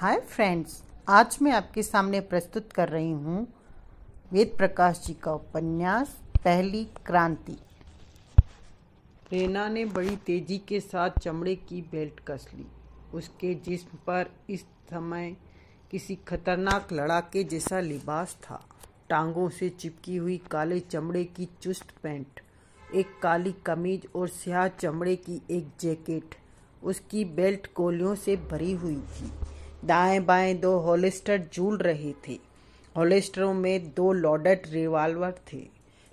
hi friends आज मैं आपके सामने प्रस्तुत कर रही हूँ वेद प्रकाश जी का उपन्यास पहली क्रांति रेना ने बड़ी तेजी के साथ चमड़े की बेल्ट कस ली उसके जिस्म पर इस समय किसी खतरनाक लड़ाके जैसा लिबास था टांगों से चिपकी हुई काले चमड़े की चुस्त पैंट एक काली कमीज और स्याह चमड़े की एक जैकेट उसकी बेल्ट कोलियों से भरी हुई थी दाएं बाएं दो होलिस्टर झूल रही थी होलिस्टरों में दो लॉडेट रिवाल्वर थे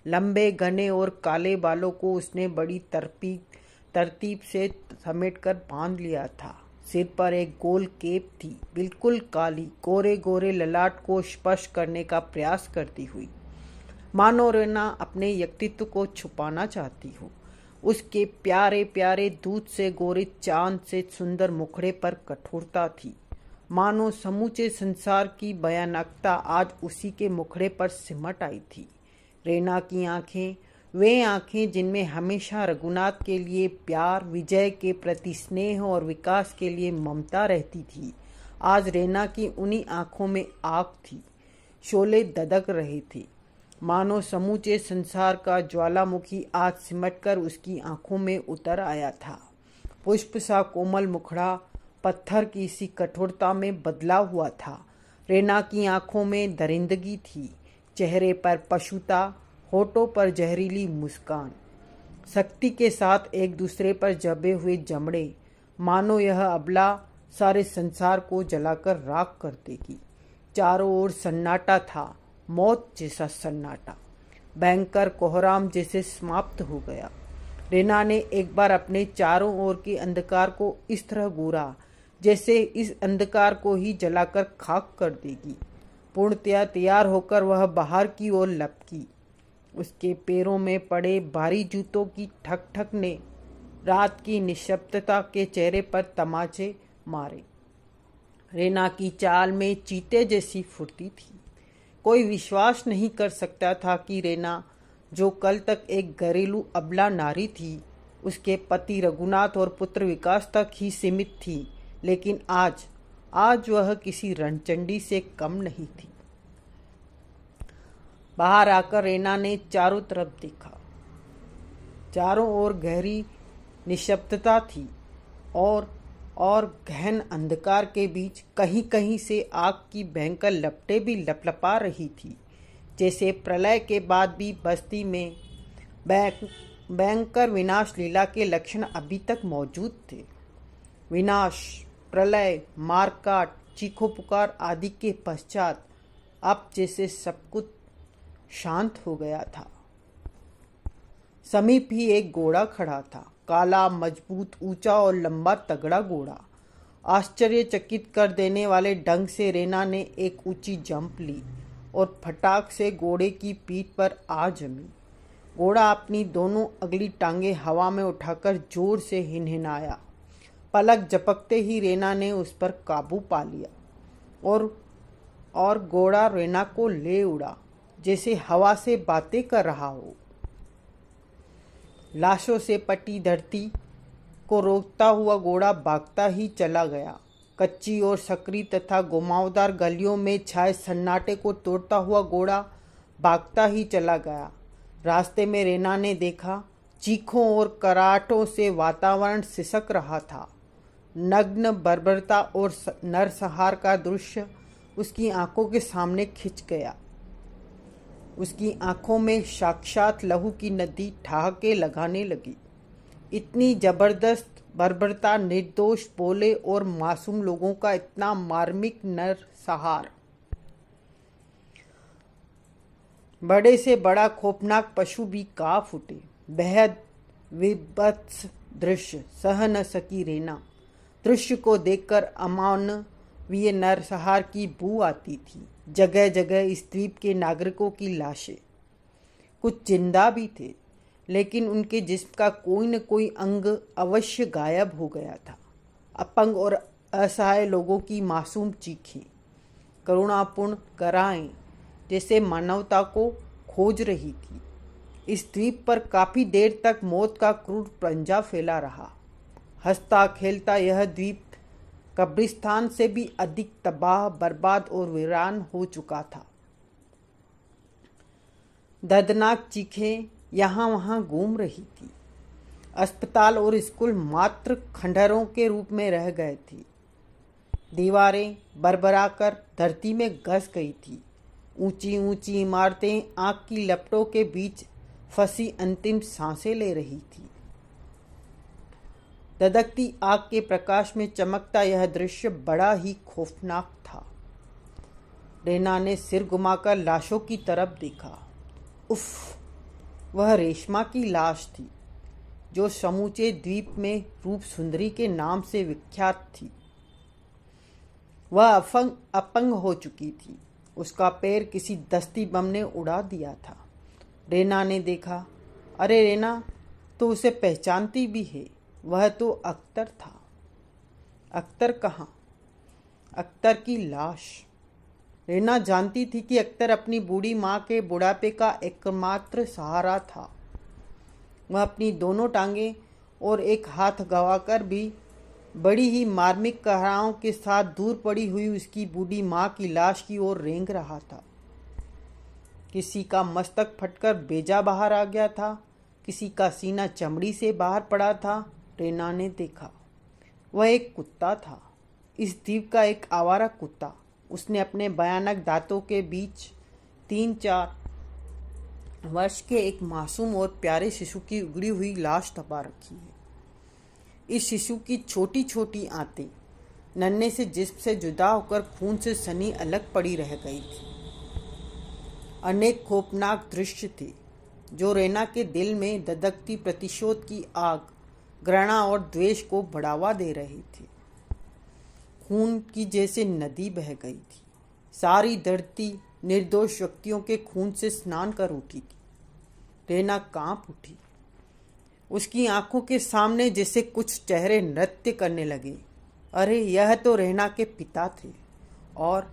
लंबे घने और काले बालों को उसने बड़ी तरपी तरतीब से समेट कर बांध लिया था सिर पर एक गोल केप थी बिल्कुल काली गोरे गोरे ललाट को स्पर्श करने का प्रयास करती हुई मानो रेना अपने व्यक्तित्व को छुपाना चाहती हो उसके प्यारे प्यारे दूध से गोरे चांद से सुंदर मुखड़े पर कठोरता थी मानो समूचे संसार की भयानकता आज उसी के मुखड़े पर सिमट आई थी रेना की आंखें वे आंखें जिनमें हमेशा रघुनाथ के लिए प्यार विजय के प्रति स्नेह और विकास के लिए ममता रहती थी आज रेना की उन्हीं आंखों में आग थी शोले ददक रहे थे मानो समूचे संसार का ज्वालामुखी आज सिमटकर उसकी आंखों में उतर आया था पुष्प सा कोमल मुखड़ा पत्थर की सी कठोरता में बदला हुआ था रेना की आंखों में दरिंदगी थी चेहरे पर पशुता होठों पर जहरीली मुस्कान शक्ति के साथ एक दूसरे पर जबे हुए जमड़े मानो यह अबला सारे संसार को जलाकर राख कर देगी चारों ओर सन्नाटा था मौत जैसा सन्नाटा बैंकर कोहराम जैसे समाप्त हो गया रेना ने एक बार अपने चारों ओर के अंधकार को इस तरह गूरा जैसे इस अंधकार को ही जलाकर खाक कर देगी पूर्णतया तैयार होकर वह बाहर की ओर लपकी उसके पैरों में पड़े भारी जूतों की ठक ठक ने रात की निशब्दता के चेहरे पर तमाचे मारे रेना की चाल में चीते जैसी फुर्ती थी कोई विश्वास नहीं कर सकता था कि रेना जो कल तक एक घरेलू अबला नारी थी उसके पति रघुनाथ और पुत्र विकास तक ही सीमित थी लेकिन आज आज वह किसी रणचंडी से कम नहीं थी बाहर आकर रेना ने चारों तरफ देखा चारों ओर गहरी निशब्दता थी और और गहन अंधकार के बीच कहीं कहीं से आग की भयंकर लपटे भी लपलपा रही थी जैसे प्रलय के बाद भी बस्ती में भयंकर विनाश लीला के लक्षण अभी तक मौजूद थे विनाश प्रलय मारकाट चीखो पुकार आदि के पश्चात अब जैसे सब कुछ शांत हो गया था समीप ही एक घोड़ा खड़ा था काला मजबूत ऊंचा और लंबा तगड़ा घोड़ा आश्चर्यचकित कर देने वाले ढंग से रेना ने एक ऊंची जंप ली और फटाक से घोड़े की पीठ पर आ जमी घोड़ा अपनी दोनों अगली टांगे हवा में उठाकर जोर से हिनहिनाया पलक झपकते ही रेना ने उस पर काबू पा लिया और और घोड़ा रेना को ले उड़ा जैसे हवा से बातें कर रहा हो लाशों से पटी धरती को रोकता हुआ घोड़ा भागता ही चला गया कच्ची और सकरी तथा घुमावदार गलियों में छाए सन्नाटे को तोड़ता हुआ घोड़ा भागता ही चला गया रास्ते में रेना ने देखा चीखों और कराटों से वातावरण सिसक रहा था नग्न बर्बरता और नरसहार का दृश्य उसकी आंखों के सामने खिंच गया उसकी आंखों में साक्षात लहू की नदी ठहाके लगाने लगी इतनी जबरदस्त बर्बरता निर्दोष बोले और मासूम लोगों का इतना मार्मिक नरसहार बड़े से बड़ा खोपनाक पशु भी काफ उठे बेहद विभत्स दृश्य सह न सकी रेना दृश्य को देखकर अमानवीय नरसहार की बू आती थी जगह जगह इस द्वीप के नागरिकों की लाशें कुछ जिंदा भी थे लेकिन उनके जिस्म का कोई न कोई अंग अवश्य गायब हो गया था अपंग और असहाय लोगों की मासूम चीखें करुणापूर्ण कराएं जैसे मानवता को खोज रही थी इस द्वीप पर काफ़ी देर तक मौत का क्रूर पंजा फैला रहा हंसता खेलता यह द्वीप कब्रिस्तान से भी अधिक तबाह बर्बाद और वीरान हो चुका था दर्दनाक चीखें यहाँ वहाँ घूम रही थी अस्पताल और स्कूल मात्र खंडहरों के रूप में रह गए थे दीवारें बरबराकर धरती में घस गई थी ऊंची ऊंची इमारतें आग की लपटों के बीच फंसी अंतिम सांसें ले रही थी ददकती आग के प्रकाश में चमकता यह दृश्य बड़ा ही खौफनाक था रेना ने सिर घुमाकर लाशों की तरफ देखा उफ वह रेशमा की लाश थी जो समूचे द्वीप में रूप सुंदरी के नाम से विख्यात थी वह अपंग अपंग हो चुकी थी उसका पैर किसी दस्ती बम ने उड़ा दिया था रेना ने देखा अरे रेना तो उसे पहचानती भी है वह तो अख्तर था अख्तर कहाँ अख्तर की लाश रेना जानती थी कि अख्तर अपनी बूढ़ी माँ के बुढ़ापे का एकमात्र सहारा था वह अपनी दोनों टांगें और एक हाथ गवाकर भी बड़ी ही मार्मिक कहराओं के साथ दूर पड़ी हुई उसकी बूढ़ी माँ की लाश की ओर रेंग रहा था किसी का मस्तक फटकर बेजा बाहर आ गया था किसी का सीना चमड़ी से बाहर पड़ा था रेना ने देखा वह एक कुत्ता था इस द्वीप का एक आवारा कुत्ता उसने अपने भयानक दांतों के बीच तीन चार वर्ष के एक मासूम और प्यारे शिशु की उगड़ी हुई लाश तपा रखी है इस शिशु की छोटी छोटी आते नन्हे से जिस्म से जुदा होकर खून से सनी अलग पड़ी रह गई थी अनेक खोपनाक दृश्य थे जो रेना के दिल में ददकती प्रतिशोध की आग घृणा और द्वेष को बढ़ावा दे रहे थे खून की जैसे नदी बह गई थी सारी धरती निर्दोष व्यक्तियों के खून से स्नान कर उठी थी रेना कांप उठी उसकी आंखों के सामने जैसे कुछ चेहरे नृत्य करने लगे अरे यह तो रेना के पिता थे और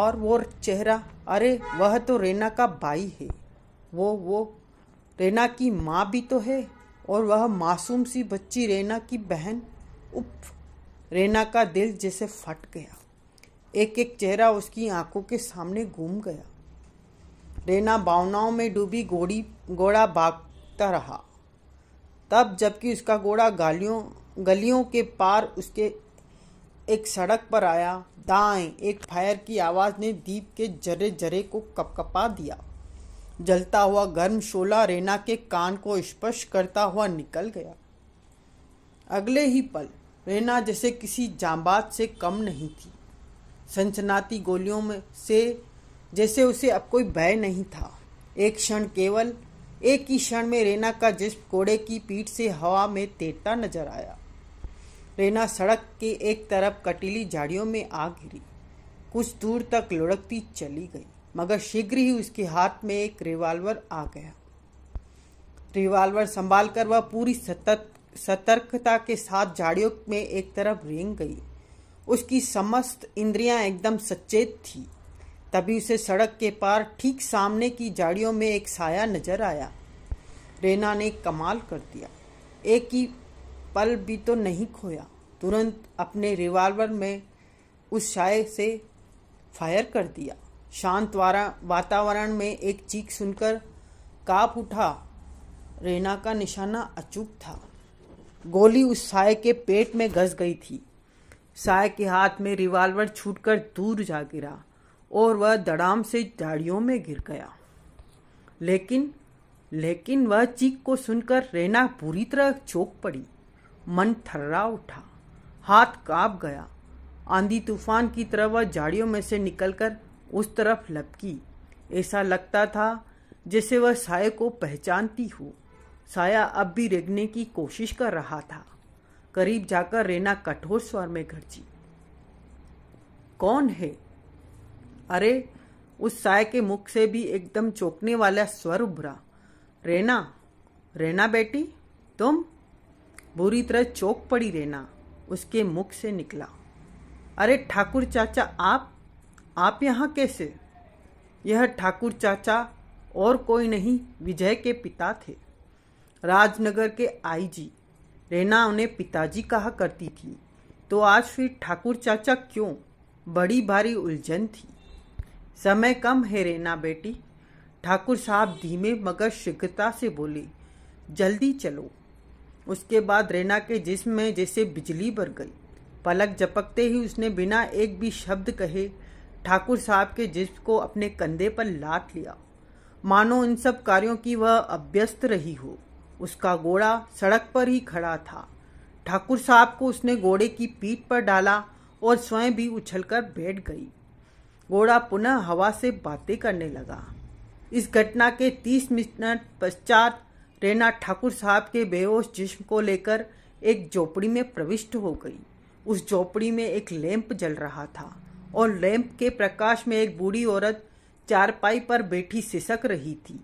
और वो चेहरा अरे वह तो रेना का भाई है वो वो रेना की माँ भी तो है और वह मासूम सी बच्ची रेना की बहन उप रेना का दिल जैसे फट गया एक एक चेहरा उसकी आंखों के सामने घूम गया रेना भावनाओं में डूबी घोड़ी घोड़ा भागता रहा तब जबकि उसका घोड़ा गालियों गलियों के पार उसके एक सड़क पर आया दाएं एक फायर की आवाज़ ने दीप के जरे जरे को कपकपा दिया जलता हुआ गर्म शोला रेना के कान को स्पर्श करता हुआ निकल गया अगले ही पल रेना जैसे किसी जामबाज से कम नहीं थी सनसनाती गोलियों में से जैसे उसे अब कोई भय नहीं था एक क्षण केवल एक ही क्षण में रेना का जिस कोड़े की पीठ से हवा में तैरता नजर आया रेना सड़क के एक तरफ कटीली झाड़ियों में आ गिरी कुछ दूर तक लुढ़कती चली गई मगर शीघ्र ही उसके हाथ में एक रिवाल्वर आ गया रिवाल्वर संभाल कर वह पूरी सतर्कता के साथ झाड़ियों में एक तरफ रेंग गई उसकी समस्त इंद्रियां एकदम सचेत थी तभी उसे सड़क के पार ठीक सामने की झाड़ियों में एक साया नजर आया रेना ने कमाल कर दिया एक ही पल भी तो नहीं खोया तुरंत अपने रिवाल्वर में उस साय से फायर कर दिया शांत वातावरण में एक चीख सुनकर काप उठा रेना का निशाना अचूक था गोली उस साय के पेट में घस गई थी साय के हाथ में रिवाल्वर छूटकर दूर जा गिरा और वह दड़ाम से झाड़ियों में गिर गया लेकिन लेकिन वह चीख को सुनकर रेना पूरी तरह चौक पड़ी मन थर्रा उठा हाथ कांप गया आंधी तूफान की तरह वह झाड़ियों में से निकलकर उस तरफ लपकी ऐसा लगता था जैसे वह साय को पहचानती हो साया अब भी रेगने की कोशिश कर रहा था करीब जाकर रेना कठोर स्वर में गरजी कौन है अरे उस साय के मुख से भी एकदम चौंकने वाला स्वर उभरा रेना रेना बेटी तुम बुरी तरह चौक पड़ी रेना उसके मुख से निकला अरे ठाकुर चाचा आप आप यहाँ कैसे यह ठाकुर चाचा और कोई नहीं विजय के पिता थे राजनगर के आईजी रेना उन्हें पिताजी कहा करती थी तो आज फिर ठाकुर चाचा क्यों बड़ी भारी उलझन थी समय कम है रेना बेटी ठाकुर साहब धीमे मगर शीघ्रता से बोले जल्दी चलो उसके बाद रेना के जिस्म में जैसे बिजली भर गई पलक झपकते ही उसने बिना एक भी शब्द कहे ठाकुर साहब के जिस्म को अपने कंधे पर लाट लिया मानो इन सब कार्यों की वह अभ्यस्त रही हो उसका घोड़ा सड़क पर ही खड़ा था ठाकुर साहब को उसने घोड़े की पीठ पर डाला और स्वयं भी उछलकर बैठ गई घोड़ा पुनः हवा से बातें करने लगा इस घटना के तीस मिनट पश्चात रेना ठाकुर साहब के बेहोश जिस्म को लेकर एक झोपड़ी में प्रविष्ट हो गई उस झोपड़ी में एक लैंप जल रहा था और लैंप के प्रकाश में एक बूढ़ी औरत चारपाई पर बैठी सिसक रही थी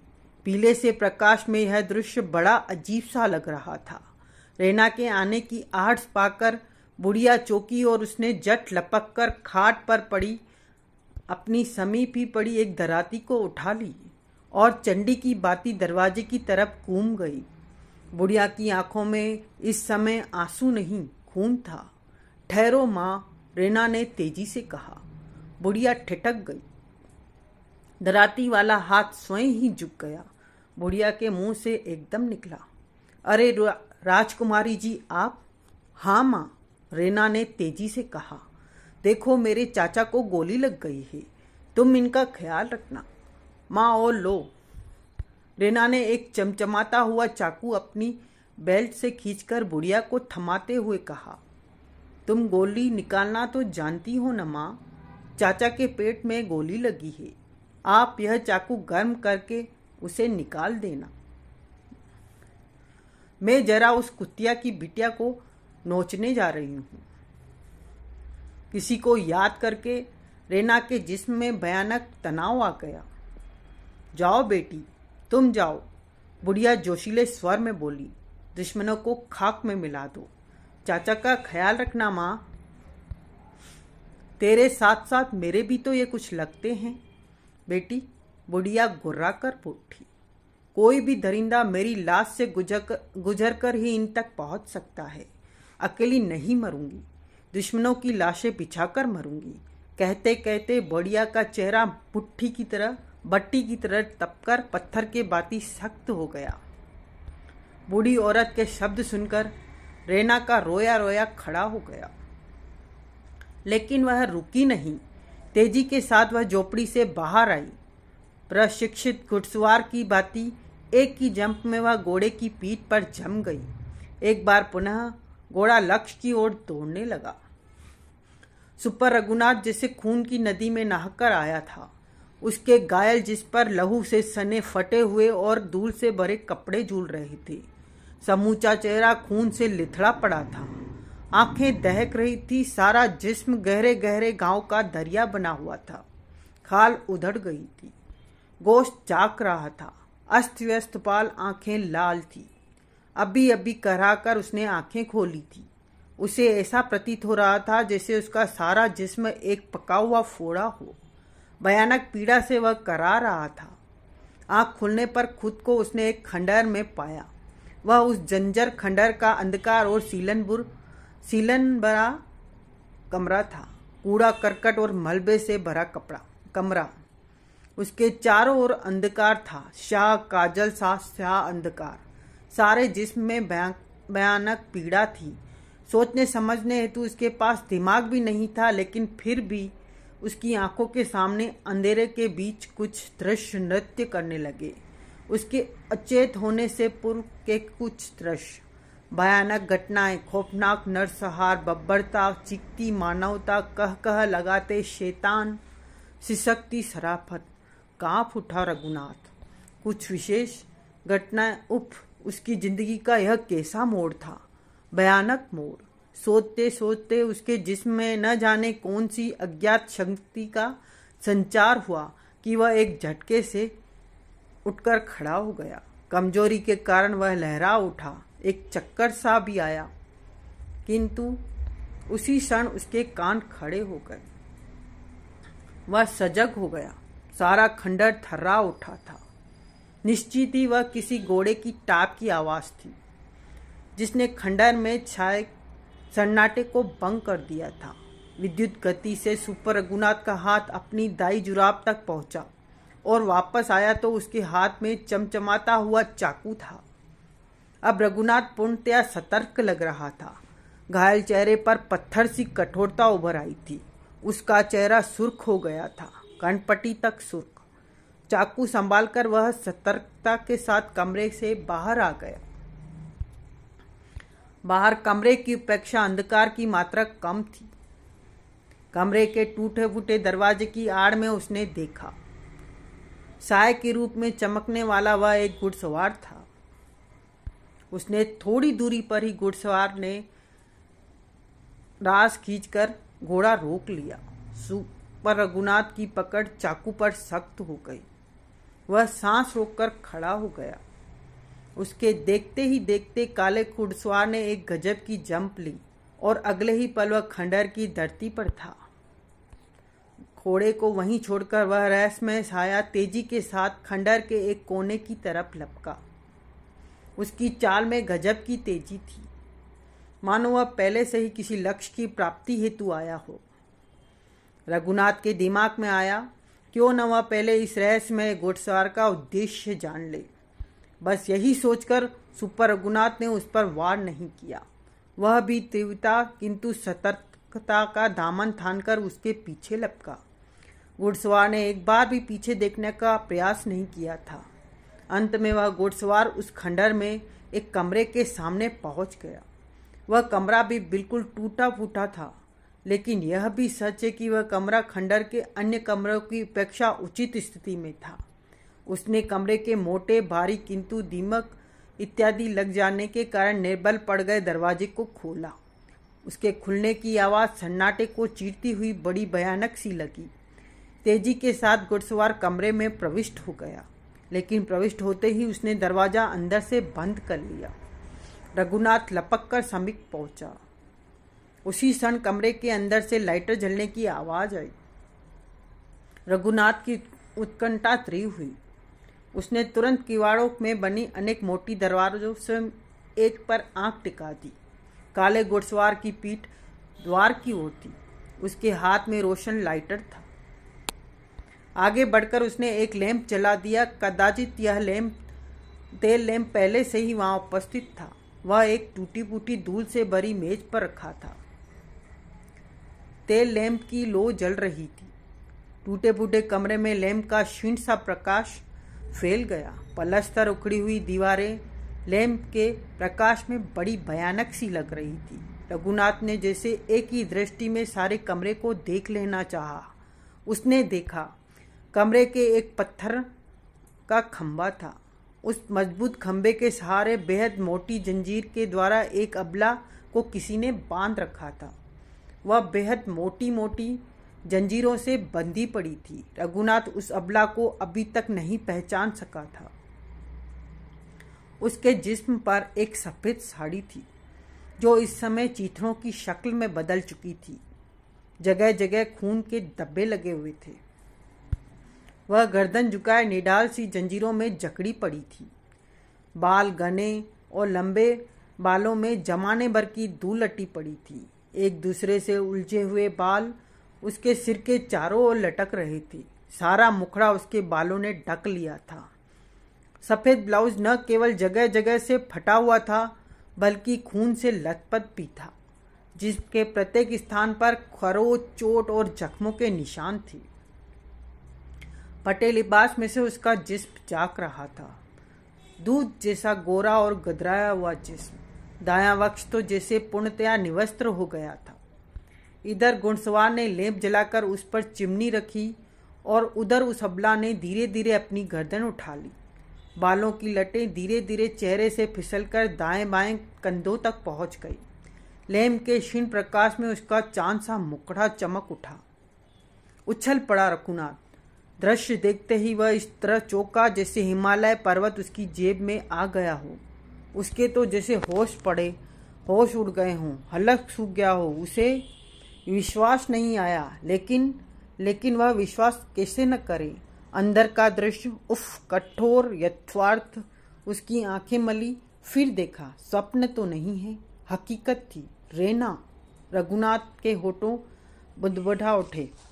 पीले से प्रकाश में यह दृश्य बड़ा अजीब सा लग रहा था रैना के आने की आहट पाकर बुढ़िया चौकी और उसने जट लपक कर खाट पर पड़ी अपनी समीप ही पड़ी एक दराती को उठा ली और चंडी की बाती दरवाजे की तरफ घूम गई बुढ़िया की आंखों में इस समय आंसू नहीं खून था ठहरो माँ रेना ने तेजी से कहा बुढ़िया ठिठक गई दराती वाला हाथ स्वयं ही झुक गया बुढ़िया के मुंह से एकदम निकला अरे राजकुमारी जी आप हाँ माँ रेना ने तेजी से कहा देखो मेरे चाचा को गोली लग गई है तुम इनका ख्याल रखना माँ ओ लो रेना ने एक चमचमाता हुआ चाकू अपनी बेल्ट से खींचकर बुढ़िया को थमाते हुए कहा तुम गोली निकालना तो जानती हो न माँ चाचा के पेट में गोली लगी है आप यह चाकू गर्म करके उसे निकाल देना मैं जरा उस कुतिया की बिटिया को नोचने जा रही हूँ किसी को याद करके रेना के जिस्म में भयानक तनाव आ गया जाओ बेटी तुम जाओ बुढ़िया जोशीले स्वर में बोली दुश्मनों को खाक में मिला दो चाचा का ख्याल रखना माँ तेरे साथ साथ मेरे भी तो ये कुछ लगते हैं बेटी बुढ़िया गुर्रा कर उठी कोई भी दरिंदा मेरी लाश से गुजर कर गुजर कर ही इन तक पहुंच सकता है अकेली नहीं मरूंगी दुश्मनों की लाशें बिछा कर मरूंगी कहते कहते बढ़िया का चेहरा पुट्ठी की तरह बट्टी की तरह तपकर पत्थर के बाती सख्त हो गया बूढ़ी औरत के शब्द सुनकर रेना का रोया रोया खड़ा हो गया लेकिन वह रुकी नहीं तेजी के साथ वह झोपड़ी से बाहर आई प्रशिक्षित घुड़सवार की बाती एक की जंप में वह घोड़े की पीठ पर जम गई एक बार पुनः घोड़ा लक्ष्य की ओर दौड़ने लगा सुपर रघुनाथ जैसे खून की नदी में नहाकर आया था उसके घायल जिस पर लहू से सने फटे हुए और धूल से भरे कपड़े झूल रहे थे समूचा चेहरा खून से लिथड़ा पड़ा था आंखें दहक रही थी सारा जिस्म गहरे गहरे गांव का दरिया बना हुआ था खाल उधड़ गई थी गोश्त चाक रहा था अस्त व्यस्त पाल आंखें लाल थी अभी अभी कराकर उसने आंखें खोली थी उसे ऐसा प्रतीत हो रहा था जैसे उसका सारा जिस्म एक पका हुआ फोड़ा हो भयानक पीड़ा से वह करा रहा था आंख खुलने पर खुद को उसने एक खंडहर में पाया वह उस जंजर खंडर का अंधकार और सीलनपुर सीलन भरा कमरा था कूड़ा करकट और मलबे से भरा कपड़ा कमरा उसके चारों ओर अंधकार था शाह काजल सा शाह अंधकार सारे जिस्म में भयानक पीड़ा थी सोचने समझने हेतु उसके पास दिमाग भी नहीं था लेकिन फिर भी उसकी आंखों के सामने अंधेरे के बीच कुछ दृश्य नृत्य करने लगे उसके अचेत होने से पूर्व के कुछ दृश्य भयानक घटनाएं खौफनाक नरसहार बब्बरता चिकती मानवता कह कह लगाते शैतान सिसकती सराफत कांप उठा रघुनाथ कुछ विशेष घटनाएं उप उसकी जिंदगी का यह कैसा मोड़ था भयानक मोड़ सोचते सोचते उसके जिस्म में न जाने कौन सी अज्ञात शक्ति का संचार हुआ कि वह एक झटके से उठकर खड़ा हो गया कमजोरी के कारण वह लहरा उठा एक चक्कर सा भी आया किंतु उसी क्षण उसके कान खड़े हो गए वह सजग हो गया सारा खंडर थर्रा उठा था निश्चित ही वह किसी घोड़े की टाप की आवाज़ थी जिसने खंडर में छाए सन्नाटे को भंग कर दिया था विद्युत गति से सुपर रघुनाथ का हाथ अपनी दाई जुराब तक पहुंचा और वापस आया तो उसके हाथ में चमचमाता हुआ चाकू था अब रघुनाथ पूर्णतया सतर्क लग रहा था घायल चेहरे पर पत्थर सी कठोरता उभर आई थी उसका चेहरा सुर्ख हो गया था कनपट्टी तक सुर्ख चाकू संभालकर वह सतर्कता के साथ कमरे से बाहर आ गया बाहर कमरे की अपेक्षा अंधकार की मात्रा कम थी कमरे के टूटे फूटे दरवाजे की आड़ में उसने देखा साय के रूप में चमकने वाला वह वा एक घुड़सवार था उसने थोड़ी दूरी पर ही घुड़सवार ने रास खींचकर घोड़ा रोक लिया पर रघुनाथ की पकड़ चाकू पर सख्त हो गई वह सांस रोककर खड़ा हो गया उसके देखते ही देखते काले घुड़सवार ने एक गजब की जंप ली और अगले ही पल वह खंडर की धरती पर था घोड़े को वहीं छोड़कर वह रहस्यमय साया तेजी के साथ खंडर के एक कोने की तरफ लपका उसकी चाल में गजब की तेजी थी मानो वह पहले से ही किसी लक्ष्य की प्राप्ति हेतु आया हो रघुनाथ के दिमाग में आया क्यों न वह पहले इस में घुड़सवार का उद्देश्य जान ले बस यही सोचकर सुपर रघुनाथ ने उस पर वार नहीं किया वह भी तीव्रता किंतु सतर्कता का दामन थानकर उसके पीछे लपका घुड़सवार ने एक बार भी पीछे देखने का प्रयास नहीं किया था अंत में वह घुड़सवार उस खंडर में एक कमरे के सामने पहुंच गया वह कमरा भी बिल्कुल टूटा फूटा था लेकिन यह भी सच है कि वह कमरा खंडर के अन्य कमरों की अपेक्षा उचित स्थिति में था उसने कमरे के मोटे भारी किंतु दीमक इत्यादि लग जाने के कारण निर्बल पड़ गए दरवाजे को खोला उसके खुलने की आवाज़ सन्नाटे को चीरती हुई बड़ी भयानक सी लगी तेजी के साथ घुड़सवार कमरे में प्रविष्ट हो गया लेकिन प्रविष्ट होते ही उसने दरवाजा अंदर से बंद कर लिया रघुनाथ लपक कर समीप पहुंचा उसी क्षण कमरे के अंदर से लाइटर जलने की आवाज आई रघुनाथ की उत्कंठा त्री हुई उसने तुरंत किवाड़ों में बनी अनेक मोटी दरवाजों से एक पर आंख टिका दी काले घुड़सवार की पीठ द्वार की ओर थी उसके हाथ में रोशन लाइटर था आगे बढ़कर उसने एक लैंप जला दिया कदाचित यह लैंप तेल लैंप पहले से ही वहाँ उपस्थित था वह एक टूटी फूटी धूल से भरी मेज पर रखा था तेल लैंप की लो जल रही थी टूटे फूटे कमरे में लैंप का शून्य सा प्रकाश फैल गया पलस्तर उखड़ी हुई दीवारें लैंप के प्रकाश में बड़ी भयानक सी लग रही थी रघुनाथ ने जैसे एक ही दृष्टि में सारे कमरे को देख लेना चाहा उसने देखा कमरे के एक पत्थर का खम्बा था उस मजबूत खम्बे के सहारे बेहद मोटी जंजीर के द्वारा एक अबला को किसी ने बांध रखा था वह बेहद मोटी मोटी जंजीरों से बंधी पड़ी थी रघुनाथ उस अबला को अभी तक नहीं पहचान सका था उसके जिस्म पर एक सफ़ेद साड़ी थी जो इस समय चीथड़ों की शक्ल में बदल चुकी थी जगह जगह खून के दब्बे लगे हुए थे वह गर्दन झुकाए निडाल सी जंजीरों में जकड़ी पड़ी थी बाल घने और लंबे बालों में जमाने भर की दूलटी पड़ी थी एक दूसरे से उलझे हुए बाल उसके सिर के चारों ओर लटक रहे थे सारा मुखड़ा उसके बालों ने ढक लिया था सफ़ेद ब्लाउज न केवल जगह जगह से फटा हुआ था बल्कि खून से लथपथ भी था जिसके प्रत्येक स्थान पर खरो चोट और जख्मों के निशान थे फटे लिबास में से उसका जिस्म जाग रहा था दूध जैसा गोरा और गदराया हुआ जिस्म दाया वक्ष तो जैसे पूर्णतया निवस्त्र हो गया था इधर घुड़सवार ने लेप जलाकर उस पर चिमनी रखी और उधर उस अबला ने धीरे धीरे अपनी गर्दन उठा ली बालों की लटें धीरे धीरे चेहरे से फिसलकर दाएं बाएं कंधों तक पहुंच गई लेम के क्षीण प्रकाश में उसका चांद सा मुकड़ा चमक उठा उछल पड़ा रघुनाथ दृश्य देखते ही वह इस तरह चौका जैसे हिमालय पर्वत उसकी जेब में आ गया हो उसके तो जैसे होश पड़े होश उड़ गए हों हलक सूख गया हो उसे विश्वास नहीं आया लेकिन लेकिन वह विश्वास कैसे न करे अंदर का दृश्य उफ कठोर यथार्थ उसकी आंखें मली फिर देखा स्वप्न तो नहीं है हकीकत थी रेना रघुनाथ के होठों बुदबुढ़ा उठे